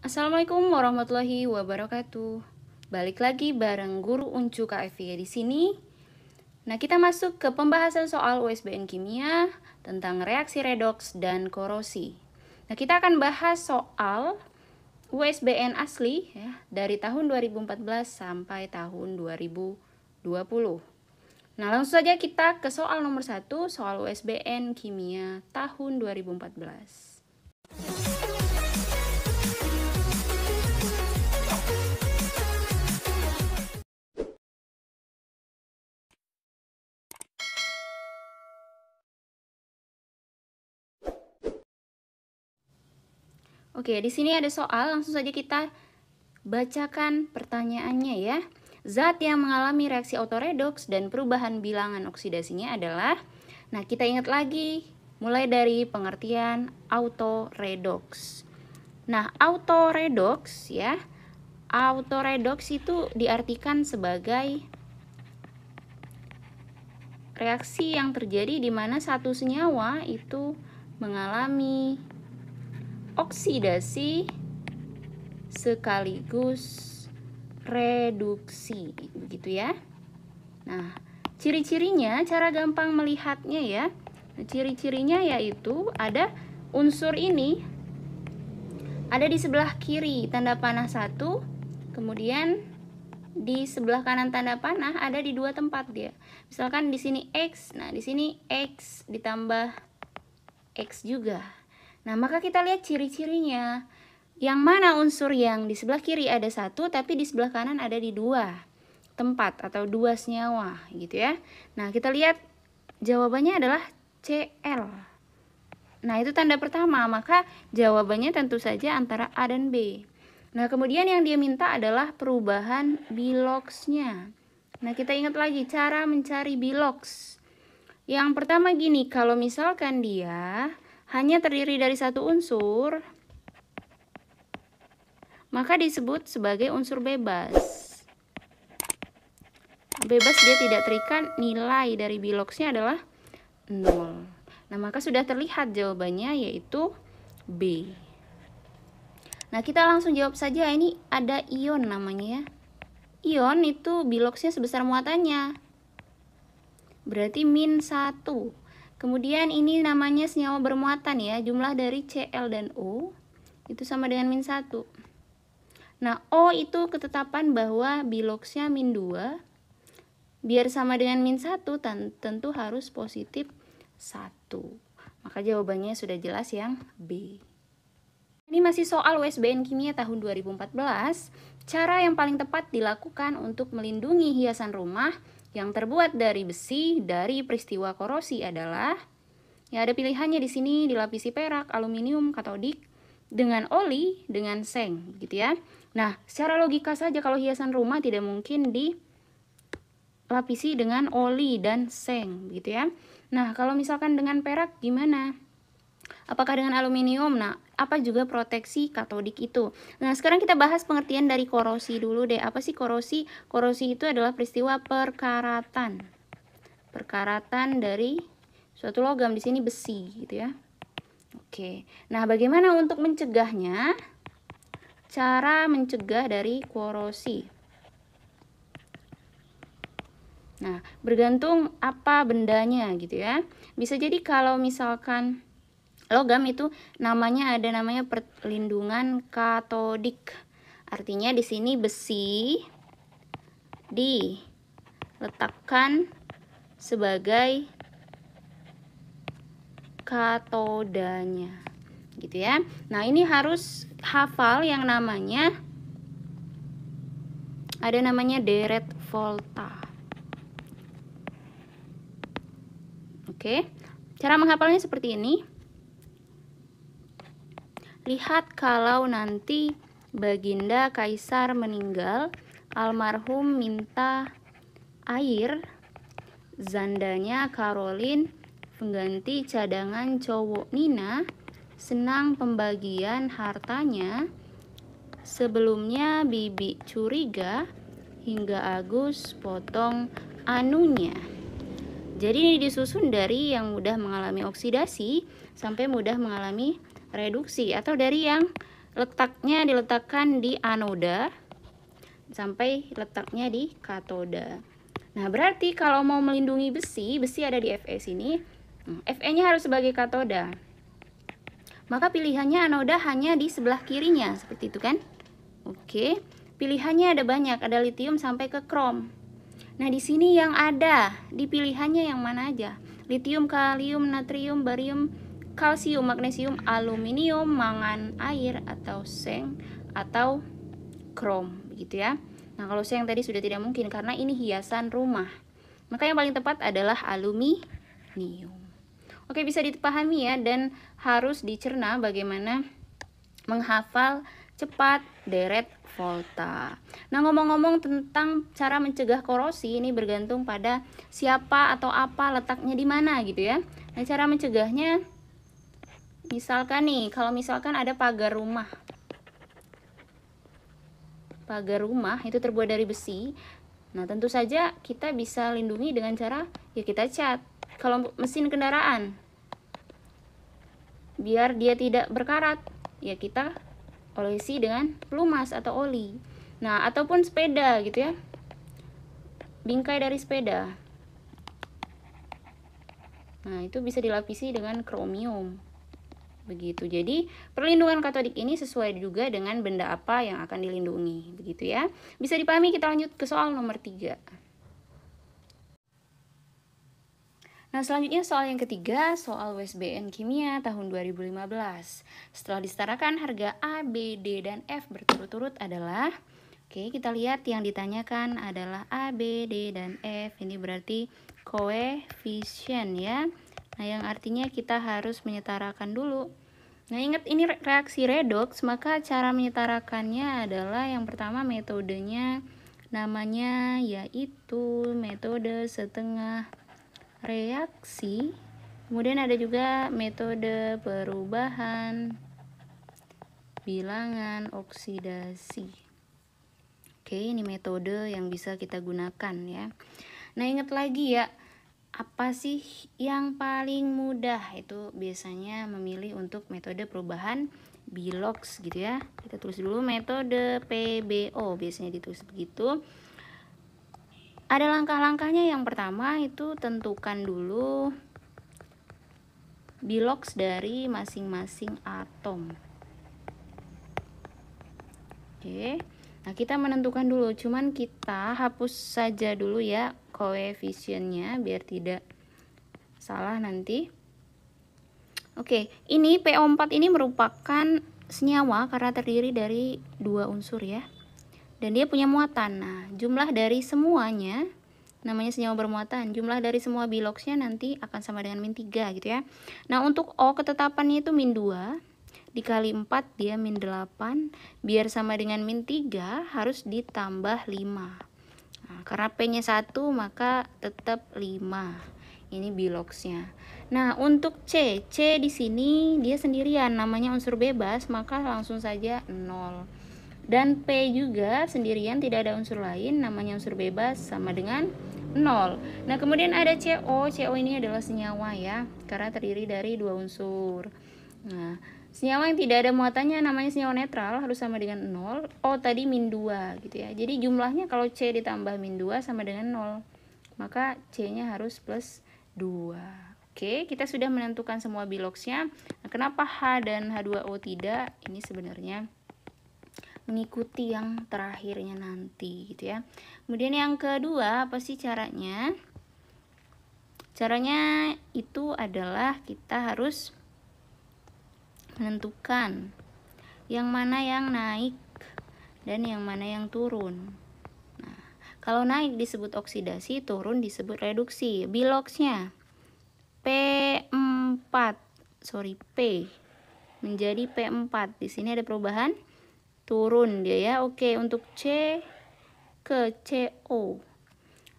Assalamualaikum warahmatullahi wabarakatuh. Balik lagi bareng Guru Uncu KFI di sini. Nah, kita masuk ke pembahasan soal USBN kimia tentang reaksi redoks dan korosi. Nah, kita akan bahas soal USBN asli ya dari tahun 2014 sampai tahun 2020. Nah, langsung saja kita ke soal nomor satu soal USBN kimia tahun 2014. Oke, di sini ada soal, langsung saja kita bacakan pertanyaannya ya. Zat yang mengalami reaksi autoredoks dan perubahan bilangan oksidasinya adalah Nah, kita ingat lagi mulai dari pengertian autoredoks. Nah, autoredoks ya. Autoredoks itu diartikan sebagai reaksi yang terjadi di mana satu senyawa itu mengalami oksidasi sekaligus reduksi begitu ya. Nah, ciri-cirinya cara gampang melihatnya ya. Nah, ciri-cirinya yaitu ada unsur ini ada di sebelah kiri tanda panah satu, kemudian di sebelah kanan tanda panah ada di dua tempat dia. Misalkan di sini x, nah di sini x ditambah x juga. Nah, maka kita lihat ciri-cirinya. Yang mana unsur yang di sebelah kiri ada satu, tapi di sebelah kanan ada di dua tempat atau dua senyawa gitu ya. Nah, kita lihat jawabannya adalah Cl. Nah, itu tanda pertama, maka jawabannya tentu saja antara A dan B. Nah, kemudian yang dia minta adalah perubahan biloksnya Nah, kita ingat lagi cara mencari biloks Yang pertama gini, kalau misalkan dia hanya terdiri dari satu unsur, maka disebut sebagai unsur bebas. Bebas dia tidak terikat, nilai dari biloksnya adalah 0. Nah, maka sudah terlihat jawabannya yaitu B. Nah, kita langsung jawab saja ini ada ion namanya ya. Ion itu biloksnya sebesar muatannya. Berarti min 1. Kemudian ini namanya senyawa bermuatan ya, jumlah dari Cl dan O itu sama dengan min 1. Nah, O itu ketetapan bahwa biloksnya min 2. Biar sama dengan min 1, tentu harus positif 1. Maka jawabannya sudah jelas yang B. Ini masih soal USBN Kimia tahun 2014. Cara yang paling tepat dilakukan untuk melindungi hiasan rumah yang terbuat dari besi dari peristiwa korosi adalah ya ada pilihannya di sini dilapisi perak, aluminium, katodik dengan oli, dengan seng gitu ya. Nah, secara logika saja kalau hiasan rumah tidak mungkin dilapisi dengan oli dan seng gitu ya. Nah, kalau misalkan dengan perak gimana? Apakah dengan aluminium? Nah, apa juga proteksi katodik itu? Nah, sekarang kita bahas pengertian dari korosi dulu deh. Apa sih korosi? Korosi itu adalah peristiwa perkaratan. Perkaratan dari suatu logam di sini besi gitu ya. Oke. Nah, bagaimana untuk mencegahnya? Cara mencegah dari korosi. Nah, bergantung apa bendanya gitu ya. Bisa jadi kalau misalkan logam itu namanya ada namanya perlindungan katodik. Artinya di sini besi diletakkan sebagai katodanya. Gitu ya. Nah, ini harus hafal yang namanya ada namanya deret volta. Oke. Cara menghafalnya seperti ini. Lihat kalau nanti Baginda Kaisar meninggal, almarhum minta air zandanya karolin pengganti cadangan cowok Nina senang pembagian hartanya sebelumnya bibi curiga hingga Agus potong anunya jadi ini disusun dari yang mudah mengalami oksidasi sampai mudah mengalami reduksi atau dari yang letaknya diletakkan di anoda sampai letaknya di katoda. Nah, berarti kalau mau melindungi besi, besi ada di Fe sini. Hmm, Fe-nya harus sebagai katoda. Maka pilihannya anoda hanya di sebelah kirinya, seperti itu kan? Oke. Pilihannya ada banyak, ada litium sampai ke krom. Nah, di sini yang ada, di pilihannya yang mana aja? Litium, kalium, natrium, barium, kalsium, magnesium, aluminium, mangan air atau seng atau krom gitu ya. Nah, kalau seng tadi sudah tidak mungkin karena ini hiasan rumah. Maka yang paling tepat adalah aluminium. Oke, bisa dipahami ya dan harus dicerna bagaimana menghafal cepat deret volta. Nah, ngomong-ngomong tentang cara mencegah korosi ini bergantung pada siapa atau apa letaknya di mana gitu ya. Nah, cara mencegahnya misalkan nih kalau misalkan ada pagar rumah pagar rumah itu terbuat dari besi nah tentu saja kita bisa lindungi dengan cara ya kita cat kalau mesin kendaraan biar dia tidak berkarat ya kita olesi dengan pelumas atau oli nah ataupun sepeda gitu ya bingkai dari sepeda nah itu bisa dilapisi dengan kromium begitu. Jadi, perlindungan Katolik ini sesuai juga dengan benda apa yang akan dilindungi, begitu ya. Bisa dipahami, kita lanjut ke soal nomor 3. Nah, selanjutnya soal yang ketiga, soal USBN Kimia tahun 2015. Setelah disetarakan harga A, B, D, dan F berturut-turut adalah Oke, kita lihat yang ditanyakan adalah A, B, D, dan F. Ini berarti koefisien ya. Nah, yang artinya kita harus menyetarakan dulu. Nah, ingat ini reaksi redox, maka cara menyetarakannya adalah yang pertama metodenya namanya yaitu metode setengah reaksi. Kemudian ada juga metode perubahan bilangan oksidasi. Oke, ini metode yang bisa kita gunakan ya. Nah, ingat lagi ya, apa sih yang paling mudah itu biasanya memilih untuk metode perubahan bilox gitu ya kita tulis dulu metode PBO biasanya ditulis begitu ada langkah-langkahnya yang pertama itu tentukan dulu bilox dari masing-masing atom oke okay. Nah, kita menentukan dulu, cuman kita hapus saja dulu ya koefisiennya biar tidak salah nanti. Oke, ini PO4 ini merupakan senyawa karena terdiri dari dua unsur ya. Dan dia punya muatan. Nah, jumlah dari semuanya namanya senyawa bermuatan. Jumlah dari semua biloksnya nanti akan sama dengan min 3 gitu ya. Nah, untuk O ketetapannya itu min 2 dikali 4 dia min 8 biar sama dengan min 3 harus ditambah 5 nah, karena P nya 1 maka tetap 5 ini biloksnya nah untuk C C di sini dia sendirian namanya unsur bebas maka langsung saja 0 dan P juga sendirian tidak ada unsur lain namanya unsur bebas sama dengan 0. Nah, kemudian ada CO. CO ini adalah senyawa ya, karena terdiri dari dua unsur. Nah, Senyawa yang tidak ada muatannya namanya senyawa netral harus sama dengan 0. oh tadi min 2 gitu ya. Jadi jumlahnya kalau C ditambah min 2 sama dengan 0. Maka C-nya harus plus 2. Oke, kita sudah menentukan semua biloksnya Nah, kenapa H dan H2O tidak? Ini sebenarnya mengikuti yang terakhirnya nanti gitu ya. Kemudian yang kedua, apa sih caranya? Caranya itu adalah kita harus menentukan yang mana yang naik dan yang mana yang turun. Nah, kalau naik disebut oksidasi, turun disebut reduksi. Biloxnya P4, sorry P menjadi P4. Di sini ada perubahan turun dia ya. Oke, untuk C ke CO.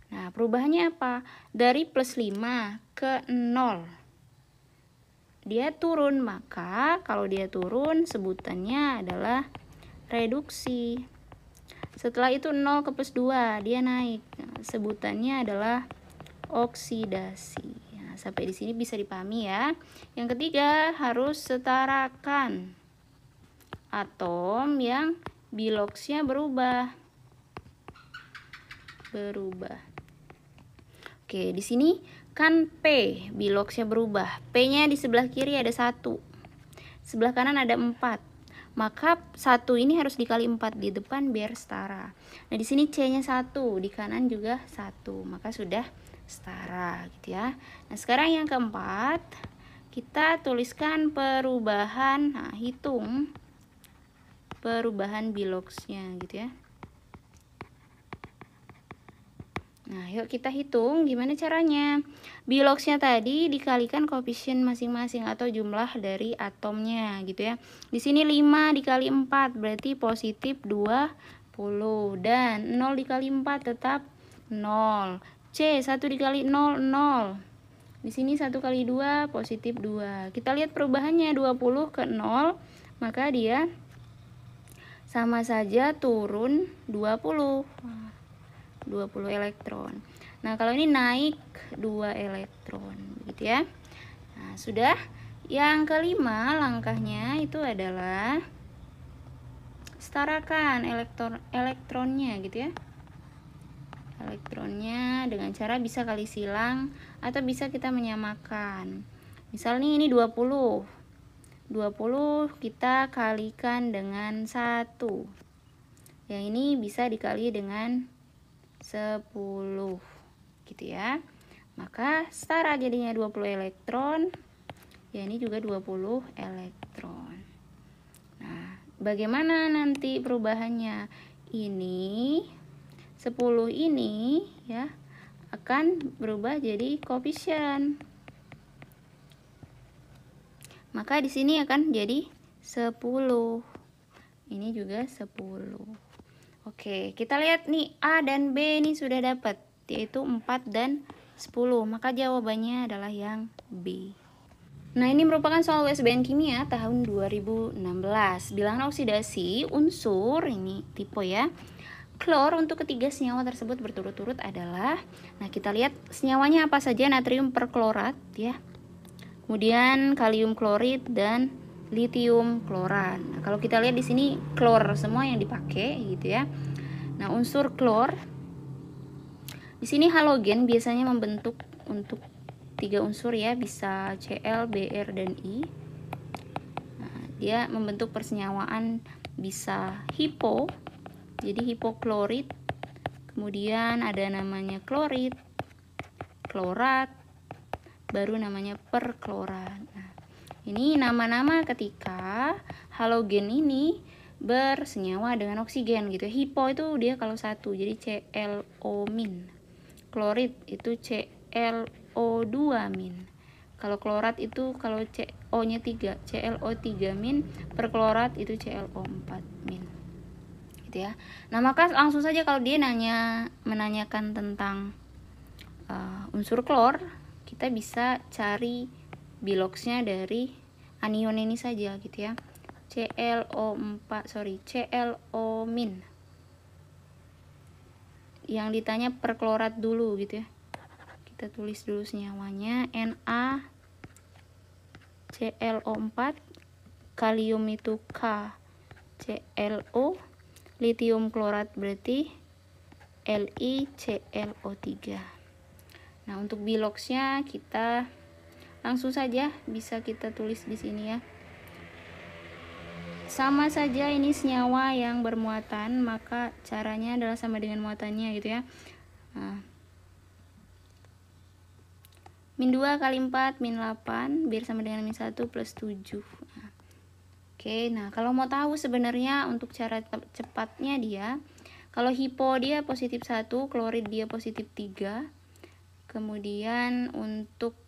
Nah, perubahannya apa? Dari plus 5 ke 0 dia turun, maka kalau dia turun sebutannya adalah reduksi. Setelah itu 0 ke plus 2, dia naik. Sebutannya adalah oksidasi. Nah, sampai di sini bisa dipahami ya. Yang ketiga, harus setarakan atom yang biloksnya berubah. Berubah. Oke, di sini kan P biloksnya berubah P nya di sebelah kiri ada satu sebelah kanan ada empat maka satu ini harus dikali empat di depan biar setara nah di sini C nya satu di kanan juga satu maka sudah setara gitu ya nah sekarang yang keempat kita tuliskan perubahan nah hitung perubahan biloksnya gitu ya Nah, yuk kita hitung gimana caranya. Biloxnya tadi dikalikan koefisien masing-masing atau jumlah dari atomnya gitu ya. Di sini 5 dikali 4 berarti positif 20 dan 0 dikali 4 tetap 0. C 1 dikali 0 0. Di sini 1 kali 2 positif 2. Kita lihat perubahannya 20 ke 0, maka dia sama saja turun 20. Wah 20 elektron. Nah, kalau ini naik 2 elektron, gitu ya. Nah, sudah. Yang kelima langkahnya itu adalah setarakan elektron elektronnya gitu ya. Elektronnya dengan cara bisa kali silang atau bisa kita menyamakan. Misalnya ini 20. 20 kita kalikan dengan 1. Yang ini bisa dikali dengan 10 gitu ya maka setara jadinya 20 elektron ya ini juga 20 elektron nah bagaimana nanti perubahannya ini 10 ini ya akan berubah jadi koefisien maka di sini akan jadi 10 ini juga 10 Oke, kita lihat nih A dan B ini sudah dapat, yaitu 4 dan 10. Maka jawabannya adalah yang B. Nah, ini merupakan soal USBN kimia tahun 2016. Bilangan oksidasi unsur ini tipe ya. Klor untuk ketiga senyawa tersebut berturut-turut adalah Nah, kita lihat senyawanya apa saja natrium perklorat ya. Kemudian kalium klorit dan Lithium kloran. Nah, kalau kita lihat di sini klor semua yang dipakai gitu ya. Nah, unsur klor di sini halogen biasanya membentuk untuk tiga unsur ya, bisa Cl, Br dan I. Nah, dia membentuk persenyawaan bisa hipo. Jadi hipoklorit. Kemudian ada namanya klorit, klorat, baru namanya perkloran. Nah, ini nama-nama ketika halogen ini bersenyawa dengan oksigen gitu. Ya. Hipo itu dia kalau satu, jadi ClO min. Klorit itu ClO2 min. Kalau klorat itu kalau CO-nya 3, ClO3 min, perklorat itu ClO4 min. Gitu ya. Nah, maka langsung saja kalau dia nanya menanyakan tentang uh, unsur klor, kita bisa cari biloksnya dari anion ini saja gitu ya ClO4 sorry ClO min yang ditanya perklorat dulu gitu ya kita tulis dulu senyawanya Na ClO4 kalium itu K ClO litium klorat berarti LiClO3 nah untuk biloxnya kita langsung saja bisa kita tulis di sini ya sama saja ini senyawa yang bermuatan maka caranya adalah sama dengan muatannya gitu ya nah. min 2 kali 4 min 8 biar sama dengan min 1 plus 7 nah. oke nah kalau mau tahu sebenarnya untuk cara cepatnya dia kalau hipo dia positif 1 klorid dia positif 3 kemudian untuk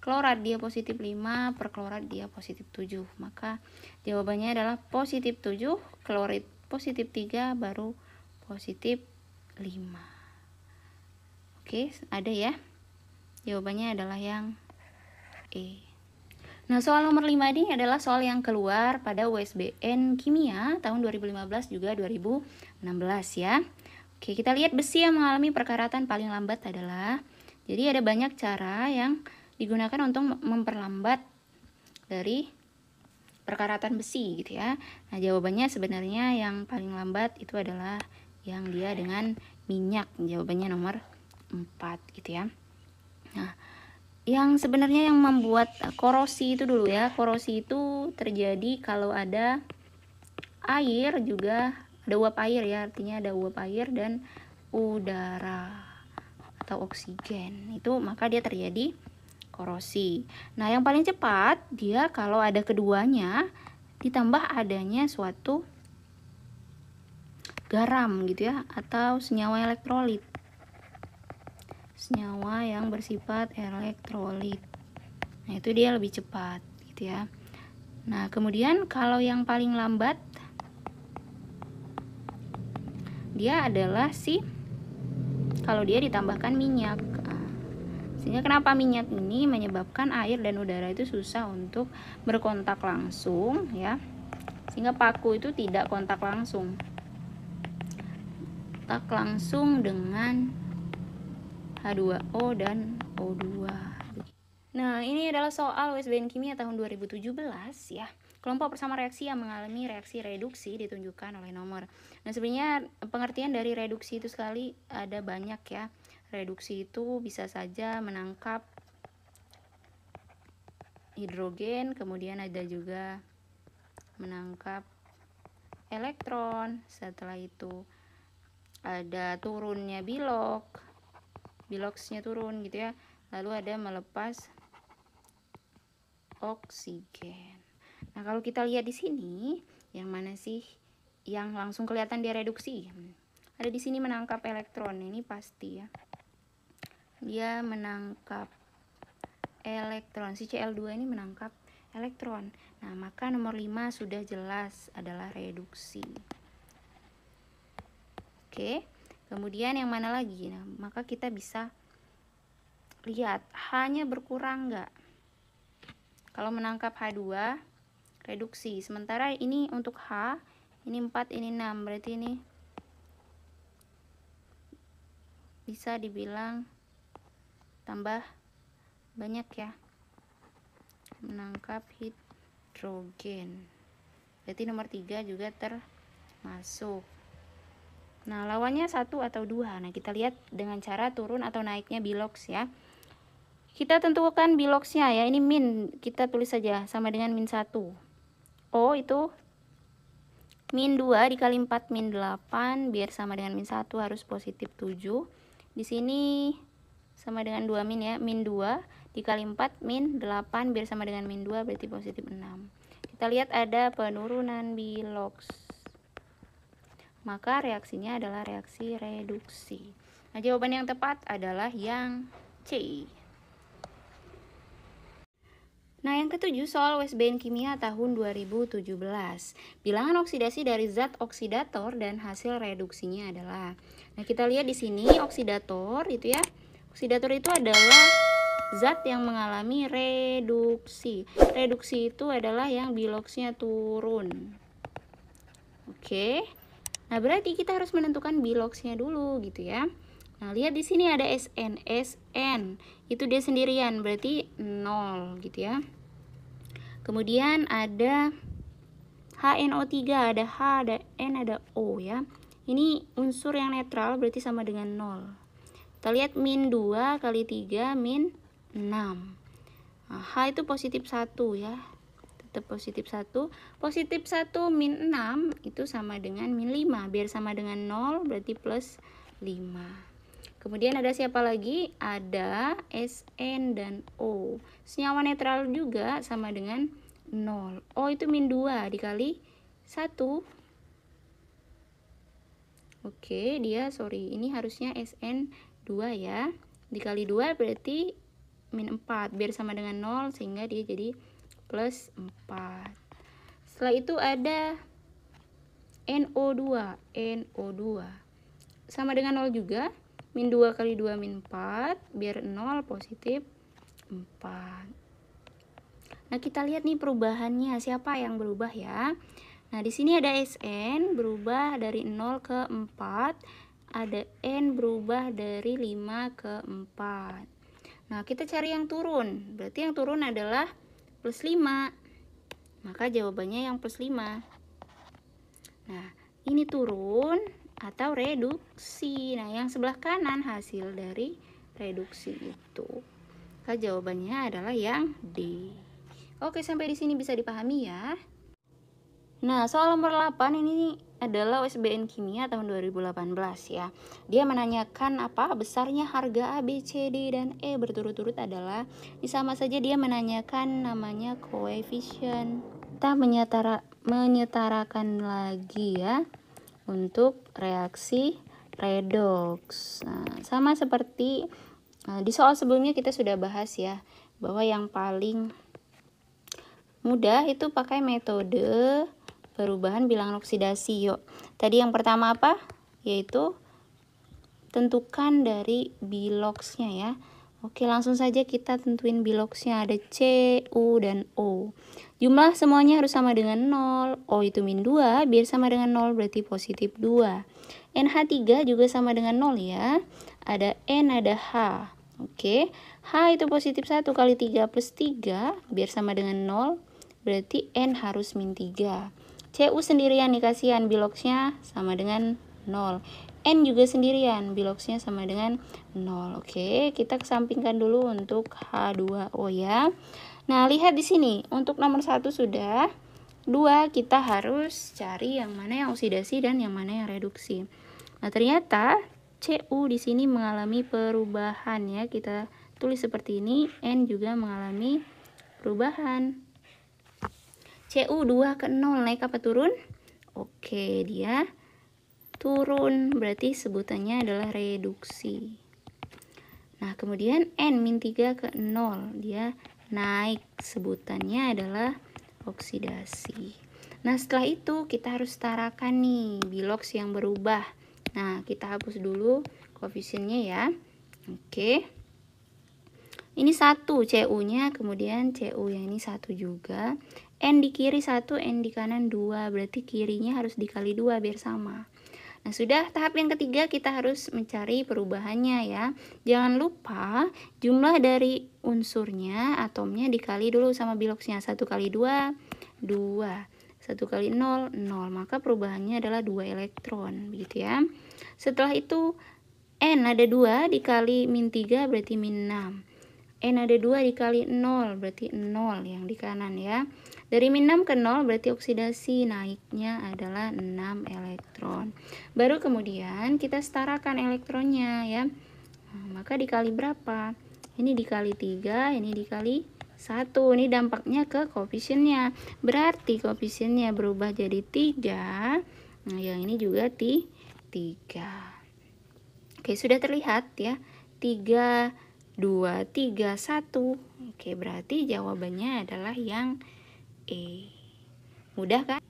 klorat dia positif 5 klorat dia positif 7 maka jawabannya adalah positif 7 klorit positif 3 baru positif 5 oke ada ya jawabannya adalah yang E Nah, soal nomor 5 ini adalah soal yang keluar pada USBN Kimia tahun 2015 juga 2016 ya. Oke, kita lihat besi yang mengalami perkaratan paling lambat adalah jadi ada banyak cara yang digunakan untuk memperlambat dari perkaratan besi gitu ya. Nah, jawabannya sebenarnya yang paling lambat itu adalah yang dia dengan minyak. Jawabannya nomor 4 gitu ya. Nah, yang sebenarnya yang membuat korosi itu dulu ya. Korosi itu terjadi kalau ada air juga ada uap air ya, artinya ada uap air dan udara atau oksigen. Itu maka dia terjadi korosi. Nah, yang paling cepat dia kalau ada keduanya ditambah adanya suatu garam gitu ya atau senyawa elektrolit. Senyawa yang bersifat elektrolit. Nah, itu dia lebih cepat gitu ya. Nah, kemudian kalau yang paling lambat dia adalah si kalau dia ditambahkan minyak sehingga kenapa minyak ini menyebabkan air dan udara itu susah untuk berkontak langsung ya. Sehingga paku itu tidak kontak langsung. Kontak langsung dengan H2O dan O2. Nah, ini adalah soal USBN Kimia tahun 2017 ya kelompok bersama reaksi yang mengalami reaksi reduksi ditunjukkan oleh nomor. Nah, sebenarnya pengertian dari reduksi itu sekali ada banyak ya. Reduksi itu bisa saja menangkap hidrogen, kemudian ada juga menangkap elektron. Setelah itu ada turunnya bilok. Biloksnya turun gitu ya. Lalu ada melepas oksigen. Nah, kalau kita lihat di sini, yang mana sih yang langsung kelihatan dia reduksi? Ada di sini menangkap elektron, ini pasti ya dia menangkap elektron si Cl2 ini menangkap elektron nah maka nomor 5 sudah jelas adalah reduksi oke kemudian yang mana lagi nah maka kita bisa lihat hanya berkurang nggak kalau menangkap H2 reduksi sementara ini untuk H ini 4 ini 6 berarti ini bisa dibilang tambah banyak ya menangkap hidrogen berarti nomor 3 juga termasuk nah lawannya satu atau dua nah kita lihat dengan cara turun atau naiknya bilox ya kita tentukan biloxnya ya ini min kita tulis saja sama dengan min 1 O itu min 2 dikali 4 min 8 biar sama dengan min 1 harus positif 7 di sini sama dengan 2 min ya min 2 dikali 4 min 8 biar sama dengan min 2 berarti positif 6 kita lihat ada penurunan biloks maka reaksinya adalah reaksi reduksi nah jawaban yang tepat adalah yang C Nah, yang ketujuh soal Westbain Kimia tahun 2017. Bilangan oksidasi dari zat oksidator dan hasil reduksinya adalah. Nah, kita lihat di sini oksidator itu ya Oksidator itu adalah zat yang mengalami reduksi. Reduksi itu adalah yang biloksnya turun. Oke. Nah, berarti kita harus menentukan biloksnya dulu gitu ya. Nah, lihat di sini ada SN, SN. Itu dia sendirian, berarti 0 gitu ya. Kemudian ada HNO3, ada H, ada N, ada O ya. Ini unsur yang netral berarti sama dengan 0. Kita lihat min 2 kali 3 min 6. Nah, H itu positif 1 ya. Tetap positif 1. Positif 1 min 6 itu sama dengan min 5. Biar sama dengan 0 berarti plus 5. Kemudian ada siapa lagi? Ada SN dan O. Senyawa netral juga sama dengan 0. O itu min 2 dikali 1 Oke, dia sorry, ini harusnya SN 2 ya dikali 2 berarti min 4 biar sama dengan 0 sehingga dia jadi plus 4 setelah itu ada NO2 NO2 sama dengan 0 juga min 2 kali 2 min 4 biar 0 positif 4 nah kita lihat nih perubahannya siapa yang berubah ya nah di sini ada SN berubah dari 0 ke 4 ada N berubah dari 5 ke 4 nah kita cari yang turun berarti yang turun adalah plus 5 maka jawabannya yang plus 5 nah ini turun atau reduksi nah yang sebelah kanan hasil dari reduksi itu maka jawabannya adalah yang D oke sampai di sini bisa dipahami ya Nah, soal nomor 8 ini adalah USBN Kimia tahun 2018 ya. Dia menanyakan apa besarnya harga A, B, C, D, dan E berturut-turut adalah sama saja dia menanyakan namanya koefisien. Kita menyetara, menyetarakan lagi ya untuk reaksi redox. Nah, sama seperti eh, di soal sebelumnya kita sudah bahas ya bahwa yang paling mudah itu pakai metode perubahan bilangan oksidasi yuk. Tadi yang pertama apa? Yaitu tentukan dari biloxnya ya. Oke, langsung saja kita tentuin biloxnya ada C, U, dan O. Jumlah semuanya harus sama dengan 0. O itu min 2, biar sama dengan 0 berarti positif 2. NH3 juga sama dengan 0 ya. Ada N, ada H. Oke, H itu positif 1 kali 3 plus 3, biar sama dengan 0. Berarti N harus min 3. CU sendirian nih kasihan biloksnya sama dengan 0 N juga sendirian biloksnya sama dengan 0 Oke kita kesampingkan dulu untuk H2O ya Nah lihat di sini untuk nomor satu sudah dua kita harus cari yang mana yang oksidasi dan yang mana yang reduksi Nah ternyata CU di sini mengalami perubahan ya kita tulis seperti ini N juga mengalami perubahan CU 2 ke 0 naik apa turun? Oke, dia turun. Berarti sebutannya adalah reduksi. Nah, kemudian N min 3 ke 0. Dia naik. Sebutannya adalah oksidasi. Nah, setelah itu kita harus tarakan nih biloks yang berubah. Nah, kita hapus dulu koefisiennya ya. Oke. Ini satu CU-nya, kemudian CU yang ini satu juga. N di kiri 1, N di kanan 2. Berarti kirinya harus dikali 2 biar sama. Nah, sudah tahap yang ketiga kita harus mencari perubahannya ya. Jangan lupa jumlah dari unsurnya, atomnya dikali dulu sama biloksnya. 1 kali 2, 2. 1 kali 0, 0. Maka perubahannya adalah 2 elektron, begitu ya. Setelah itu N ada 2 dikali min 3 berarti min 6. N ada 2 dikali 0 berarti 0 yang di kanan ya dari min 6 ke 0 berarti oksidasi naiknya adalah 6 elektron baru kemudian kita setarakan elektronnya ya nah, maka dikali berapa ini dikali 3 ini dikali 1 ini dampaknya ke koefisiennya berarti koefisiennya berubah jadi 3 nah yang ini juga 3 oke sudah terlihat ya 3 2, 3, 1. Oke, berarti jawabannya adalah yang E. Mudah kan?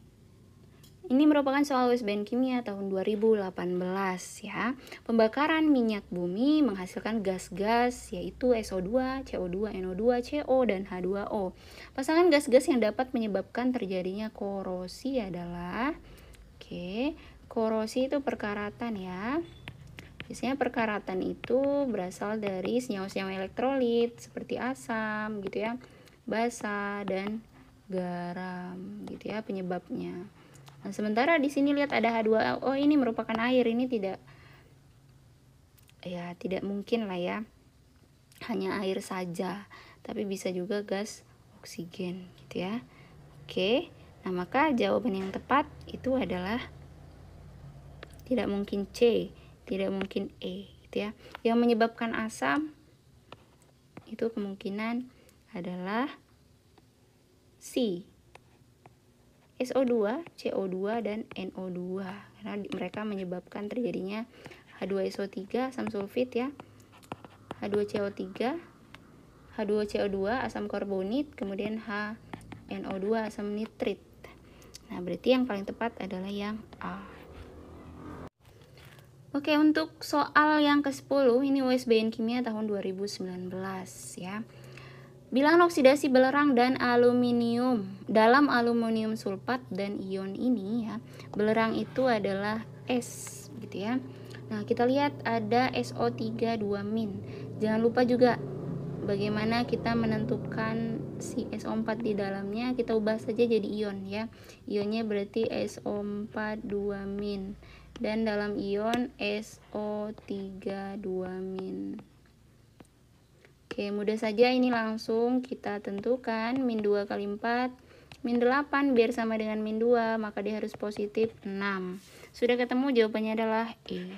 Ini merupakan soal USBN Kimia tahun 2018 ya. Pembakaran minyak bumi menghasilkan gas-gas yaitu SO2, CO2, NO2, CO, dan H2O. Pasangan gas-gas yang dapat menyebabkan terjadinya korosi adalah Oke, korosi itu perkaratan ya. Biasanya perkaratan itu berasal dari senyawa-senyawa elektrolit seperti asam gitu ya, basa dan garam gitu ya penyebabnya. Nah, sementara di sini lihat ada H2O ini merupakan air, ini tidak ya tidak mungkin lah ya. Hanya air saja, tapi bisa juga gas oksigen gitu ya. Oke. Nah, maka jawaban yang tepat itu adalah tidak mungkin C tidak mungkin E gitu ya yang menyebabkan asam itu kemungkinan adalah C SO2, CO2, dan NO2 karena mereka menyebabkan terjadinya H2SO3 asam sulfit ya H2CO3 H2CO2 asam karbonit kemudian HNO2 asam nitrit nah berarti yang paling tepat adalah yang A Oke, untuk soal yang ke-10 ini USBN Kimia tahun 2019 ya. Bilangan oksidasi belerang dan aluminium dalam aluminium sulfat dan ion ini ya. Belerang itu adalah S gitu ya. Nah, kita lihat ada SO32 min. Jangan lupa juga bagaimana kita menentukan si SO4 di dalamnya, kita ubah saja jadi ion ya. Ionnya berarti SO42 min dan dalam ion SO32-. Oke, mudah saja ini langsung kita tentukan min 2 kali 4, min 8 biar sama dengan min 2, maka dia harus positif 6. Sudah ketemu jawabannya adalah E.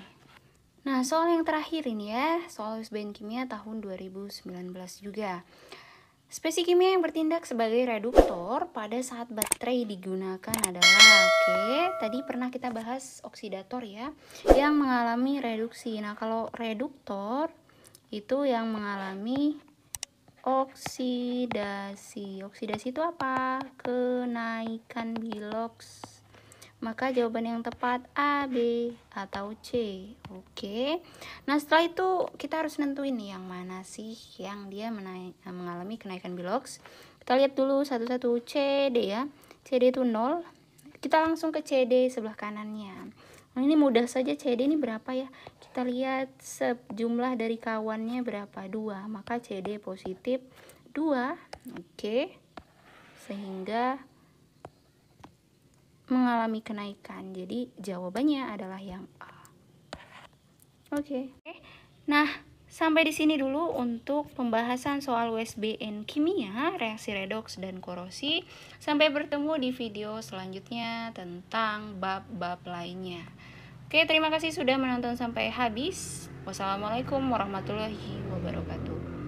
Nah, soal yang terakhir ini ya, soal USBN Kimia tahun 2019 juga. Spesi kimia yang bertindak sebagai reduktor pada saat baterai digunakan adalah oke, okay, tadi pernah kita bahas oksidator ya, yang mengalami reduksi. Nah, kalau reduktor itu yang mengalami oksidasi. Oksidasi itu apa? Kenaikan biloks maka jawaban yang tepat A, B, atau C. Oke. Nah, setelah itu kita harus nentuin nih yang mana sih yang dia mengalami kenaikan bilox. Kita lihat dulu satu-satu C, D ya. C, D itu 0. Kita langsung ke C, D sebelah kanannya. Nah, ini mudah saja C, D ini berapa ya? Kita lihat sejumlah dari kawannya berapa? 2. Maka C, D positif 2. Oke. Sehingga mengalami kenaikan. Jadi jawabannya adalah yang A. Oke. Okay. Nah, sampai di sini dulu untuk pembahasan soal USBN kimia, reaksi redoks dan korosi. Sampai bertemu di video selanjutnya tentang bab-bab lainnya. Oke, terima kasih sudah menonton sampai habis. Wassalamualaikum warahmatullahi wabarakatuh.